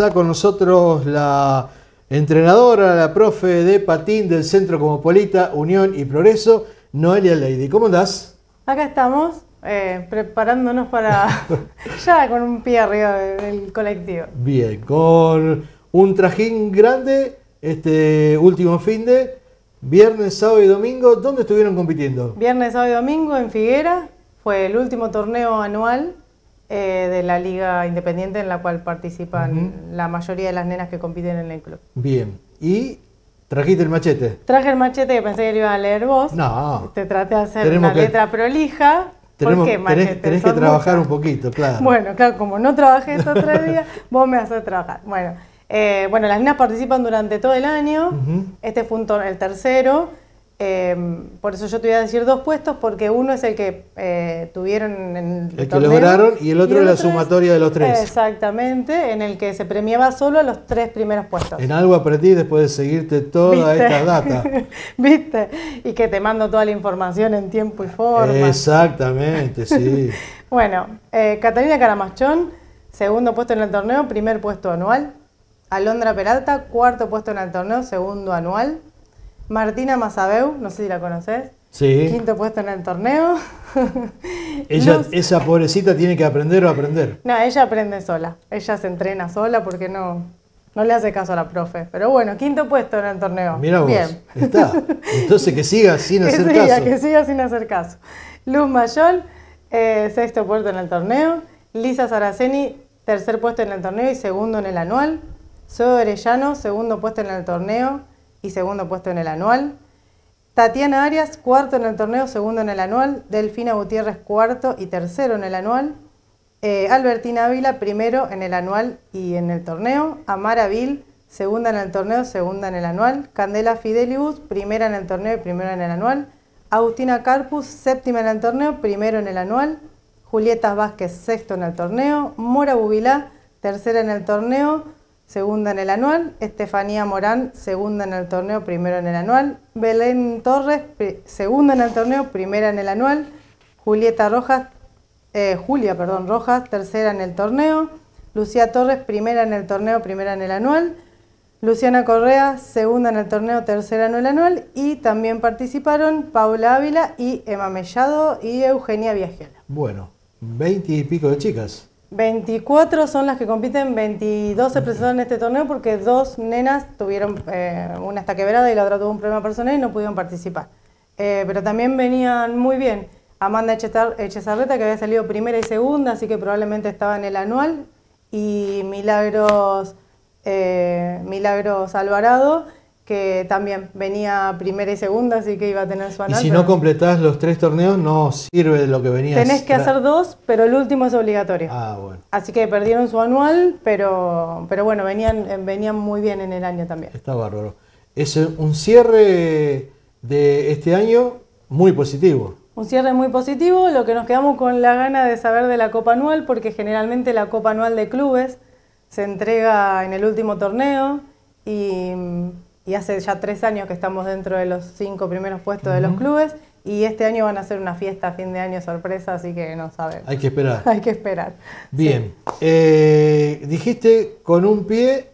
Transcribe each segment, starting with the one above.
Está con nosotros la entrenadora, la profe de patín del Centro Comopolita, Unión y Progreso, Noelia Lady. ¿Cómo andás? Acá estamos, eh, preparándonos para ya con un pie arriba del colectivo. Bien, con un trajín grande este último fin de viernes, sábado y domingo. ¿Dónde estuvieron compitiendo? Viernes, sábado y domingo en Figuera. Fue el último torneo anual eh, de la liga independiente en la cual participan la mayoría de las nenas que compiten en el club. Bien, ¿y trajiste el machete? Traje el machete que pensé que lo a leer vos. No. Te traté de hacer una letra prolija. Tenemos, ¿Por qué machete? Tenés, que trabajar un poquito, claro. Bueno, claro, como no trabajé estos tres días, vos me haces trabajar. Bueno, eh, bueno, las nenas participan durante todo el año. Este fue el tercero. Em, por eso yo te voy a decir dos puestos, porque uno es el que eh, tuvieron en el, el que lograron y el otro es la sumatoria de los tres. Exactamente, en el que se premiaba solo a los tres primeros puestos. En algo aprendí después de seguirte toda esta data. ¿Viste? Y que te mando toda la información en tiempo y forma. Exactamente, sí. bueno, eh, Catalina Caramachón, segundo puesto en el torneo, primer puesto anual. Alondra Peralta, cuarto puesto en el torneo, segundo anual. Martina Mazabeu, no sé si la conoces. Sí. Quinto puesto en el torneo. ella, Esa pobrecita tiene que aprender o aprender. No, ella aprende sola. Ella se entrena sola porque no, no le hace caso a la profe. Pero bueno, quinto puesto en el torneo. Mira vos. Bien. Está. Entonces que siga sin hacer siga, caso. Que siga sin hacer caso. Luz Mayol, eh, sexto puesto en el torneo. Lisa Saraceni, tercer puesto en el torneo y segundo en el anual. Zoe Orellano, segundo puesto en el torneo y segundo puesto en el anual. Tatiana Arias, cuarto en el torneo, segundo en el anual. Delfina Gutiérrez, cuarto y tercero en el anual. Albertina Ávila, primero en el anual y en el torneo. Amara Vil, segunda en el torneo, segunda en el anual. Candela Fidelibus, primera en el torneo y primera en el anual. Agustina Carpus, séptima en el torneo, primero en el anual. Julieta Vázquez, sexto en el torneo. Mora Bubilá, tercera en el torneo segunda en el anual, Estefanía Morán, segunda en el torneo, primero en el anual, Belén Torres, segunda en el torneo, primera en el anual, Julieta Rojas, eh, Julia, perdón, Rojas, tercera en el torneo, Lucía Torres, primera en el torneo, primera en el anual, Luciana Correa, segunda en el torneo, tercera en el anual, y también participaron Paula Ávila y Emma Mellado y Eugenia Viajela. Bueno, veinte y pico de chicas. 24 son las que compiten, 22 se presentaron en este torneo porque dos nenas tuvieron, eh, una está quebrada y la otra tuvo un problema personal y no pudieron participar. Eh, pero también venían muy bien. Amanda Echezarreta, que había salido primera y segunda, así que probablemente estaba en el anual, y Milagros, eh, Milagros Alvarado, que también venía primera y segunda, así que iba a tener su anual. Y si no completás los tres torneos, no sirve lo que venías. Tenés que hacer dos, pero el último es obligatorio. Ah, bueno. Así que perdieron su anual, pero, pero bueno, venían, eh, venían muy bien en el año también. Está bárbaro. Es un cierre de este año muy positivo. Un cierre muy positivo, lo que nos quedamos con la gana de saber de la Copa Anual, porque generalmente la Copa Anual de Clubes se entrega en el último torneo y mm, y hace ya tres años que estamos dentro de los cinco primeros puestos de los clubes y este año van a ser una fiesta a fin de año sorpresa, así que no sabemos. Hay que esperar. Hay que esperar. Bien, eh, dijiste con un pie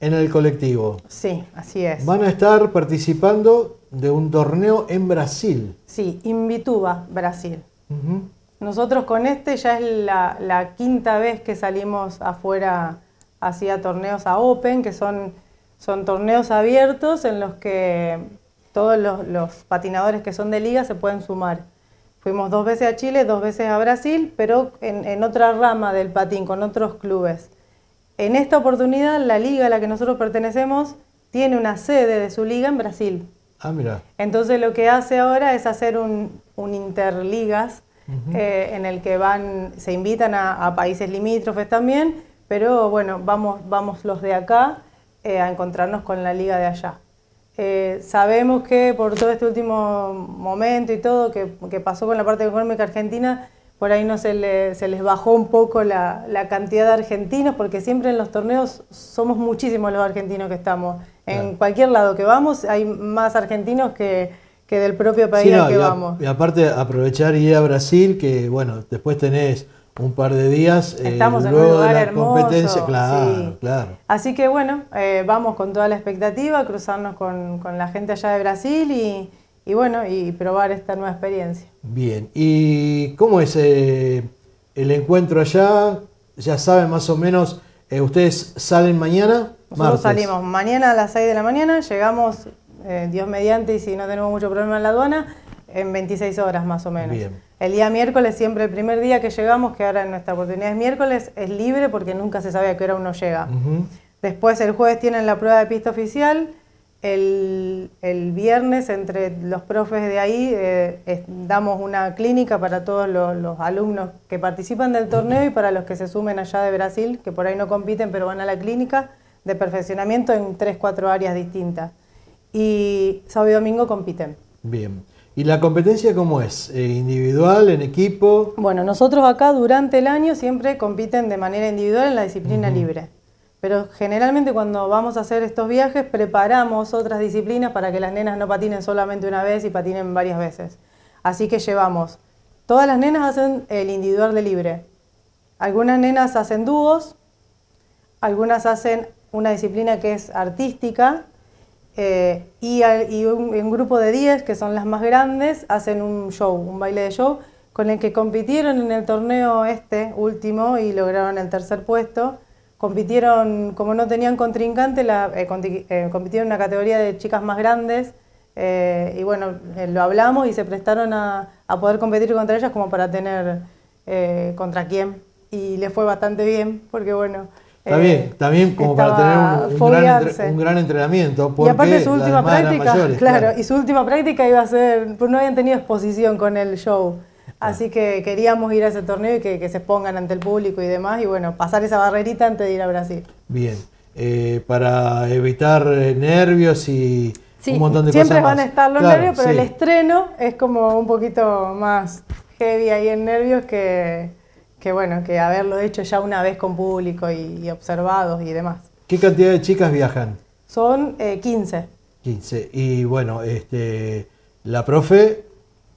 en el colectivo. Sí, así es. Van a estar participando de un torneo en Brasil. Sí, Invituba, Brasil. Nosotros con este ya es la, la quinta vez que salimos afuera hacia torneos a Open, que son son torneos abiertos en los que todos los, patinadores que son de liga se pueden sumar. Fuimos dos veces a Chile, dos veces a Brasil, pero en, otra rama del patín, con otros clubes. En esta oportunidad, la liga a la que nosotros pertenecemos tiene una sede de su liga en Brasil. Ah, mira. Entonces lo que hace ahora es hacer un, interligas eh, en el que van, se invitan a, países limítrofes también, pero bueno, vamos, vamos los de acá eh, a encontrarnos con la liga de allá. Eh, sabemos que por todo este último momento y todo que, que, pasó con la parte económica argentina, por ahí no se, se les bajó un poco la, la, cantidad de argentinos, porque siempre en los torneos somos muchísimos los argentinos que estamos. En cualquier lado que vamos hay más argentinos que, que del propio país al que vamos. Y aparte aprovechar y ir a Brasil, que bueno, después tenés un par de días. Eh, Estamos de la competencia, claro, claro. Así que bueno, eh, vamos con toda la expectativa, cruzarnos con, con la gente allá de Brasil y, y, bueno, y probar esta nueva experiencia. Bien, ¿y cómo es eh, el encuentro allá? Ya saben más o menos, ustedes salen mañana. Nosotros salimos mañana a las 6 de la mañana, llegamos, Dios mediante, y si no tenemos mucho problema en la aduana, en 26 horas más o menos. El día miércoles, siempre el primer día que llegamos, que ahora en nuestra oportunidad es miércoles, es libre porque nunca se sabe a qué hora uno llega. Después el jueves tienen la prueba de pista oficial, el, viernes entre los profes de ahí eh, damos una clínica para todos los, alumnos que participan del torneo y para los que se sumen allá de Brasil, que por ahí no compiten pero van a la clínica de perfeccionamiento en tres 4 áreas distintas. Y sábado y domingo compiten. Bien. ¿Y la competencia cómo es? Eh, ¿Individual, en equipo? Bueno, nosotros acá durante el año siempre compiten de manera individual en la disciplina libre. Pero generalmente cuando vamos a hacer estos viajes preparamos otras disciplinas para que las nenas no patinen solamente una vez y patinen varias veces. Así que llevamos. Todas las nenas hacen el individual de libre. Algunas nenas hacen dúos, algunas hacen una disciplina que es artística, eh, y, un, grupo de 10, que son las más grandes, hacen un show, un baile de show, con el que compitieron en el torneo este último y lograron el tercer puesto. Compitieron, como no tenían contrincante, eh, eh, compitieron en una categoría de chicas más grandes. y bueno, lo hablamos y se prestaron a, a, poder competir contra ellas como para tener contra quién. Y les fue bastante bien, porque bueno, Está también eh, como para tener un, gran un, gran, entrenamiento. y aparte su última práctica, claro, y su última práctica iba a ser, pues no habían tenido exposición con el show. Así que queríamos ir a ese torneo y que, se expongan ante el público y demás, y bueno, pasar esa barrerita antes de ir a Brasil. Bien, eh, para evitar eh, nervios y un montón de cosas cosas. Siempre van a estar los nervios, pero el estreno es como un poquito más heavy ahí en nervios que, que bueno, que haberlo hecho ya una vez con público y, observados y demás. ¿Qué cantidad de chicas viajan? Son 15. Eh, 15. Y bueno, este, la profe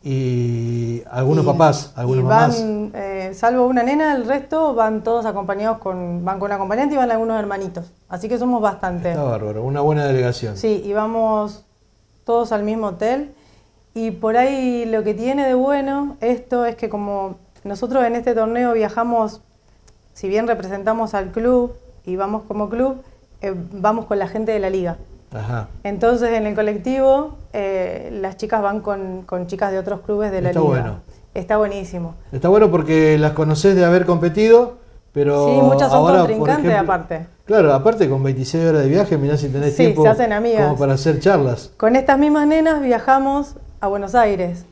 y algunos papás, algunos van, eh, salvo una nena, el resto van todos acompañados con, van con acompañante y van algunos hermanitos. Así que somos bastante. Está bárbaro, una buena delegación. Sí, y vamos todos al mismo hotel. Y por ahí lo que tiene de bueno esto es que como nosotros en este torneo viajamos, si bien representamos al club y vamos como club, eh, vamos con la gente de la liga. Ajá. Entonces en el colectivo eh, las chicas van con, chicas de otros clubes de la liga. Está bueno. Está buenísimo. Está bueno porque las conoces de haber competido, pero. Sí, muchas son ahora, aparte. Claro, aparte con 26 horas de viaje, mirá si tenés sí, tiempo se hacen como para hacer charlas. Con estas mismas nenas viajamos a Buenos Aires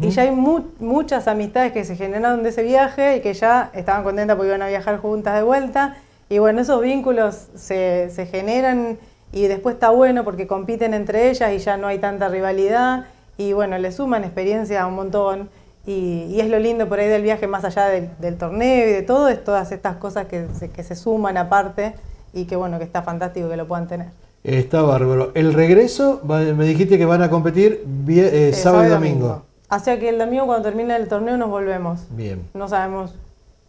y ya hay muchas amistades que se generaron de ese viaje y que ya estaban contentas porque iban a viajar juntas de vuelta. Y bueno, esos vínculos se, generan y después está bueno porque compiten entre ellas y ya no hay tanta rivalidad. Y bueno, le suman experiencia un montón. Y, es lo lindo por ahí del viaje, más allá del, torneo y de todo, es todas estas cosas que se, suman aparte y que bueno, que está fantástico que lo puedan tener. Está bárbaro. El regreso, me dijiste que van a competir eh, eh, sábado y domingo. Hacia que el domingo cuando termine el torneo nos volvemos. Bien. No sabemos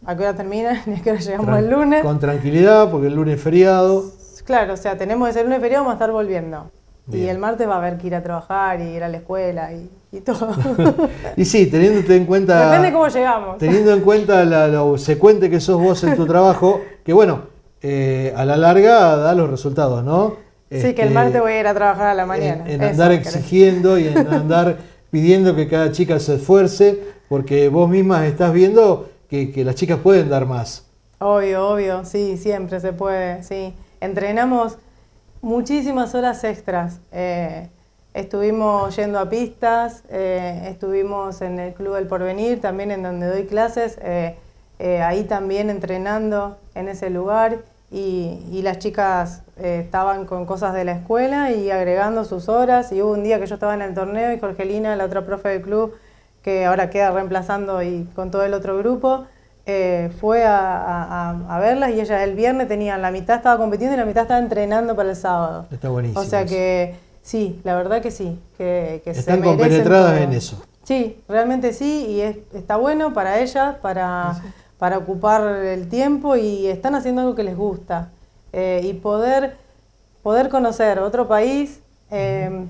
a qué hora termina ni a qué hora llegamos el lunes. Con tranquilidad, porque el lunes es feriado. Claro, o sea, tenemos ese lunes feriado, vamos a estar volviendo. Y el martes va a haber que ir a trabajar y ir a la escuela y, todo. y sí, teniendo en cuenta... Depende cómo llegamos. Teniendo en cuenta lo secuente que sos vos en tu trabajo, que bueno, eh, a la larga da los resultados, ¿no? Sí, que el este, martes voy a ir a trabajar a la mañana. en andar exigiendo y en andar pidiendo que cada chica se esfuerce, porque vos mismas estás viendo que, las chicas pueden dar más. Obvio, obvio, sí, siempre se puede, sí. Entrenamos muchísimas horas extras. Eh, estuvimos yendo a pistas, eh, estuvimos en el Club del Porvenir, también en donde doy clases, eh, ahí también entrenando en ese lugar y, las chicas eh, estaban con cosas de la escuela y agregando sus horas. Y hubo un día que yo estaba en el torneo y Jorgelina, la otra profe del club, que ahora queda reemplazando y con todo el otro grupo, eh, fue a, verlas y ellas el viernes tenían la mitad estaba compitiendo y la mitad estaba entrenando para el sábado. Está buenísimo. O sea que sí, la verdad que sí. Que, Están compenetradas en eso. Sí, realmente sí, y está bueno para ellas, para para ocupar el tiempo y están haciendo algo que les gusta. Eh, y poder, poder conocer otro país, eh,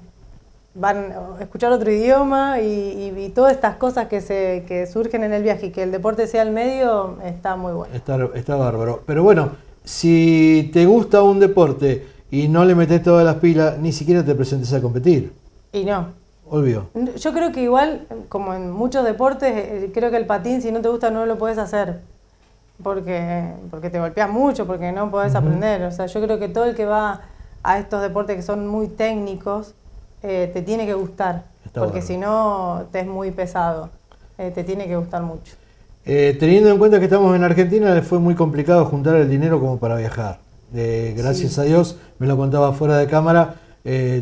van escuchar otro idioma y, todas estas cosas que, se, que surgen en el viaje y que el deporte sea el medio, está muy bueno. Está, está bárbaro. Pero bueno, si te gusta un deporte y no le metes todas las pilas, ni siquiera te presentes a competir. Y no, Olvido. Yo creo que igual, como en muchos deportes, eh, creo que el patín, si no te gusta, no lo puedes hacer. Porque, porque te golpeas mucho, porque no puedes aprender. O sea, yo creo que todo el que va a estos deportes que son muy técnicos, eh, te tiene que gustar. porque si no, te es muy pesado. Eh, te tiene que gustar mucho. teniendo en cuenta que estamos en Argentina, le fue muy complicado juntar el dinero como para viajar. gracias a Dios, me lo contaba fuera de cámara,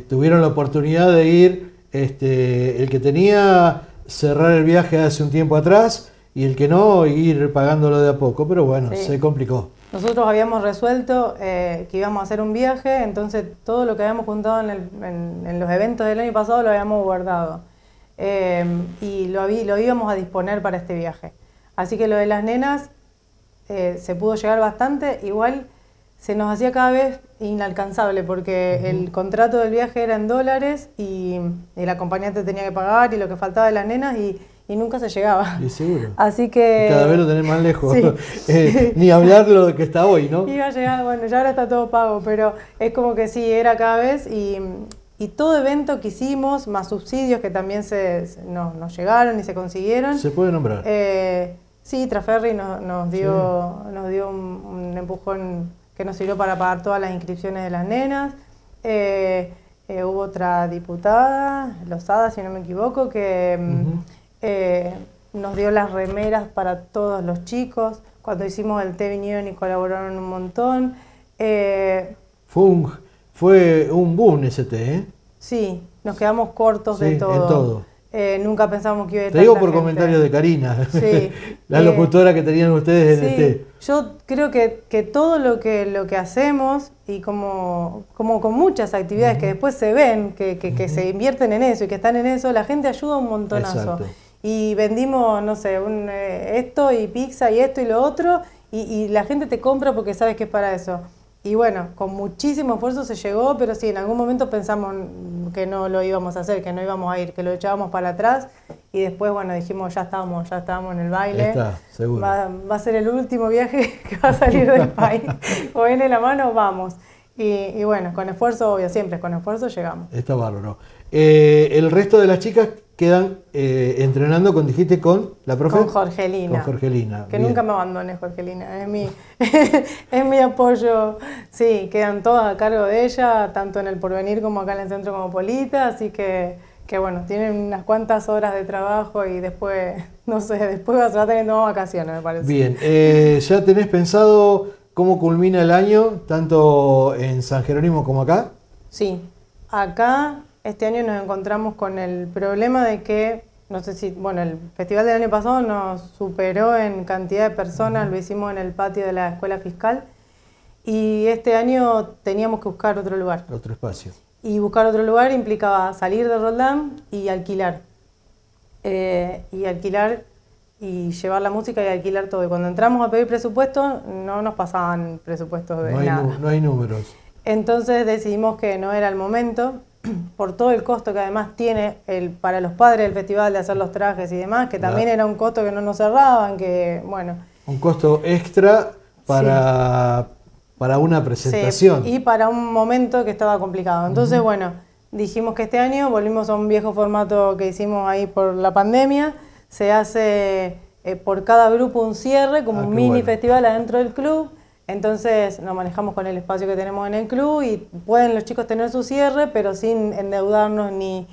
tuvieron la oportunidad de ir este, el que tenía cerrar el viaje hace un tiempo atrás y el que no ir pagándolo de a poco, pero bueno, se complicó. Nosotros habíamos resuelto eh, que íbamos a hacer un viaje, entonces todo lo que habíamos juntado en, los eventos del año pasado lo habíamos guardado eh, y lo, íbamos a disponer para este viaje. Así que lo de las nenas eh, se pudo llegar bastante, igual se nos hacía cada vez inalcanzable porque el contrato del viaje era en dólares y el acompañante tenía que pagar y lo que faltaba de las nenas y, nunca se llegaba. Y seguro. Así que... cada vez lo tenés más lejos. Eh, ni hablar lo que está hoy, ¿no? Iba a llegar, bueno, ya ahora está todo pago, pero es como que sí, era cada vez y, todo evento que hicimos, más subsidios que también se, nos llegaron y se consiguieron. Se puede nombrar. Eh, sí, Traferri nos, dio, nos dio un empujón que nos sirvió para pagar todas las inscripciones de las nenas. Eh, eh, hubo otra diputada, Lozada, si no me equivoco, que mm, eh, nos dio las remeras para todos los chicos. Cuando hicimos el té vinieron y colaboraron un montón. fue, un, fue un boom ese té, ¿eh? Sí, nos quedamos cortos de todo. En todo. nunca pensamos que iba a Te digo por comentarios de Karina, la locutora que tenían ustedes en el té. Yo creo que, que todo lo que, lo que hacemos y como, como con muchas actividades que después se ven, que, se invierten en eso y que están en eso, la gente ayuda un montonazo. Y vendimos, no sé, eh, esto y pizza y esto y lo otro, y la gente te compra porque sabes que es para eso. Y bueno, con muchísimo esfuerzo se llegó, pero sí, en algún momento pensamos que no lo íbamos a hacer, que no íbamos a ir, que lo echábamos para atrás y después, bueno, dijimos, ya estábamos, ya estábamos en el baile. Está, seguro. Va, a ser el último viaje que va a salir del país. o viene la mano, vamos. Y, bueno, con esfuerzo, obvio, siempre con esfuerzo llegamos. Está bárbaro. Eh, ¿El resto de las chicas quedan eh, entrenando con, dijiste, con la profe. Con Jorgelina. Con Jorgelina. Que nunca me abandone Jorgelina. Es mi, apoyo. Sí, quedan todas a cargo de ella, tanto en el porvenir como acá en el centro como Polita. Así que, que bueno, tienen unas cuantas horas de trabajo y después, no sé, después vas a tener tomar vacaciones, me parece. Bien, eh, ¿ya tenés pensado cómo culmina el año, tanto en San Jerónimo como acá? Sí. Acá este año nos encontramos con el problema de que, no sé si, bueno, el festival del año pasado nos superó en cantidad de personas, lo hicimos en el patio de la escuela fiscal y este año teníamos que buscar otro lugar. Otro espacio. Y buscar otro lugar implicaba salir de Roldán y alquilar. Eh, y alquilar y llevar la música y alquilar todo. Y cuando entramos a pedir presupuesto, no nos pasaban presupuestos de No hay números. Entonces decidimos que no era el momento por todo el costo que además tiene el, para los padres del festival de hacer los trajes y demás, que también era un costo que no nos cerraban, que bueno. Un costo extra para, una presentación. y para un momento que estaba complicado. Entonces, bueno, dijimos que este año volvimos a un viejo formato que hicimos ahí por la pandemia. Se hace eh, por cada grupo un cierre, como ah, un mini festival adentro del club entonces nos manejamos con el espacio que tenemos en el club y pueden los chicos tener su cierre, pero sin endeudarnos ni,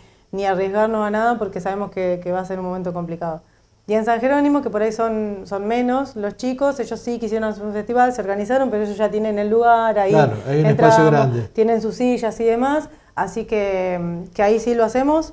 arriesgarnos a nada porque sabemos que, va a ser un momento complicado. Y en San Jerónimo, que por ahí son, son menos los chicos, ellos sí quisieron hacer un festival, se organizaron, pero ellos ya tienen el lugar, ahí claro, hay un espacio grande. tienen sus sillas y demás, así que, ahí sí lo hacemos.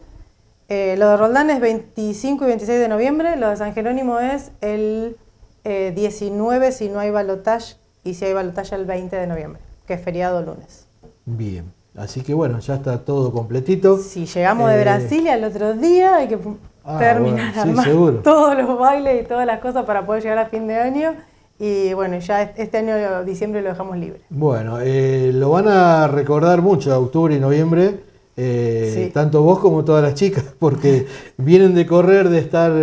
Eh, lo de Roldán es 25 y 26 de noviembre, lo de San Jerónimo es el 19 eh, si no hay balotaje y si hay balotaje el 20 de noviembre, que es feriado lunes. Bien, así que bueno, ya está todo completito. Si llegamos de eh, Brasil el otro día hay que ah, terminar todos los bailes y todas las cosas para poder llegar a fin de año. Y bueno, ya este año, diciembre, lo dejamos libre. Bueno, eh, lo van a recordar mucho, octubre y noviembre, eh, tanto vos como todas las chicas, porque vienen de correr, de estar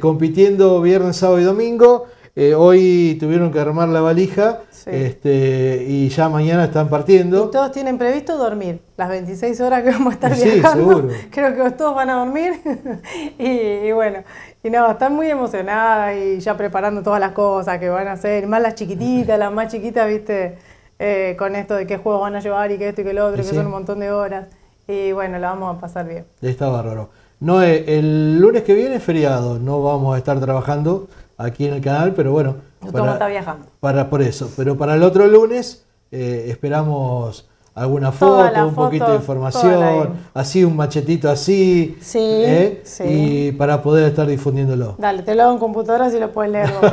compitiendo viernes, sábado y domingo, eh, hoy tuvieron que armar la valija este, y ya mañana están partiendo. todos tienen previsto dormir, las 26 horas que vamos a estar sí, Seguro. Creo que todos van a dormir. y, bueno, y no, están muy emocionadas y ya preparando todas las cosas que van a hacer, más las chiquititas, las más chiquitas, viste, eh, con esto de qué juegos van a llevar y qué esto y qué lo otro, que son un montón de horas. Y bueno, la vamos a pasar bien. Está bárbaro. No, el lunes que viene es feriado, no vamos a estar trabajando aquí en el canal, pero bueno. Para, está viajando. por eso, pero para el otro lunes eh, esperamos alguna foto, un poquito de información, así un machetito así, ¿eh? y para poder estar difundiéndolo. Dale, te lo hago en computadora si lo puedes leer. vos,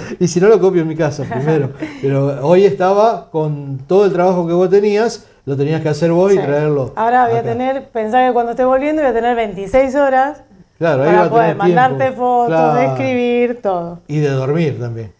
y si no lo copio en mi casa primero, pero hoy estaba con todo el trabajo que vos tenías, lo tenías que hacer vos y traerlo. Ahora voy a tener, pensá que cuando esté volviendo voy a tener 26 horas Claro, para poder mandarte fotos, escribir, todo. Y de dormir también.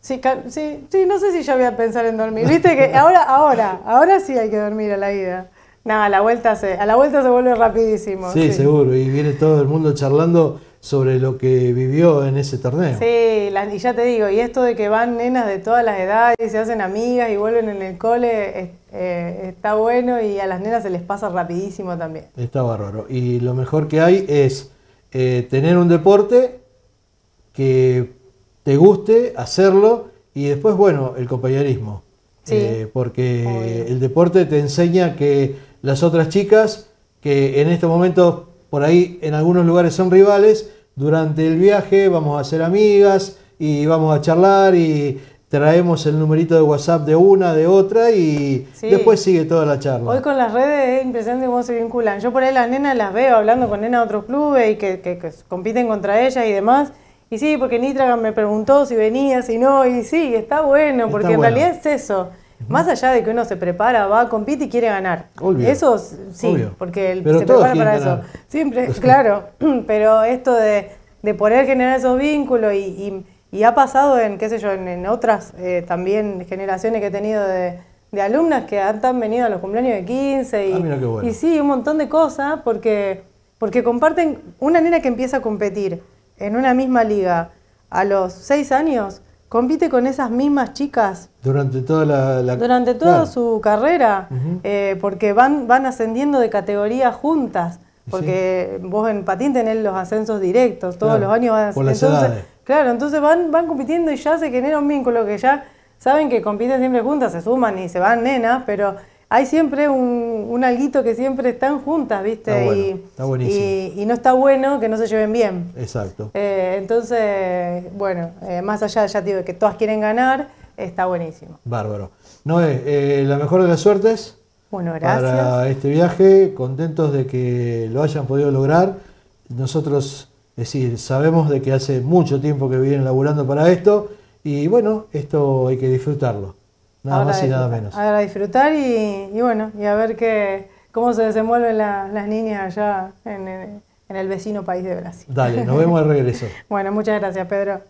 Sí, sí, no sé si yo voy a pensar en dormir. Viste que ahora, ahora, ahora sí hay que dormir a la vida. Nada, a la vuelta se, a la vuelta se vuelve rapidísimo. Sí, seguro. Y viene todo el mundo charlando sobre lo que vivió en ese torneo. Sí, y ya te digo, y esto de que van nenas de todas las edades y se hacen amigas y vuelven en el cole, eh, está bueno y a las nenas se les pasa rapidísimo también. Está bárbaro. Y lo mejor que hay es eh, tener un deporte que te guste, hacerlo y después, bueno, el compañerismo. Eh, porque el deporte te enseña que las otras chicas, que en este momento por ahí en algunos lugares son rivales, durante el viaje vamos a ser amigas y vamos a charlar y traemos el numerito de WhatsApp de una, de otra y después sigue toda la charla. Hoy con las redes es impresionante cómo se vinculan. Yo por ahí las nenas las veo hablando con nena de otros clubes y que, compiten contra ella y demás. Y sí, porque Nitraga me preguntó si venía, si no, y sí, está bueno, porque en realidad es eso. Más allá de que uno se prepara, va, compite y quiere ganar. Eso sí, porque el, se prepara para eso. Siempre, claro, pero esto de, poder generar esos vínculos y y ha pasado en, qué sé yo, en, otras eh, también generaciones que he tenido de, alumnas que han, venido a los cumpleaños de 15 ah, y, sí, un montón de cosas porque, porque comparten una nena que empieza a competir en una misma liga a los 6 años, compite con esas mismas chicas. Durante toda la... durante toda su carrera, eh, porque van, van ascendiendo de categoría juntas. Porque vos en patín tenés los ascensos directos, todos los años vas Claro, entonces van, van compitiendo y ya se genera un vínculo que ya saben que compiten siempre juntas, se suman y se van nenas, pero hay siempre un, alguito que siempre están juntas, ¿viste? y, Y, no está bueno que no se lleven bien. Exacto. Eh, entonces, bueno, eh, más allá, ya digo, que todas quieren ganar, está buenísimo. Bárbaro. Noé, eh, la mejor de las suertes. Bueno, Para este viaje, contentos de que lo hayan podido lograr. Nosotros es decir, sabemos de que hace mucho tiempo que vienen laburando para esto y bueno, esto hay que disfrutarlo, nada más y nada menos. Ahora disfrutar y, bueno, y a ver qué, cómo se desenvuelven las niñas allá en, en el vecino país de Brasil. Dale, nos vemos al regreso. bueno, muchas gracias Pedro.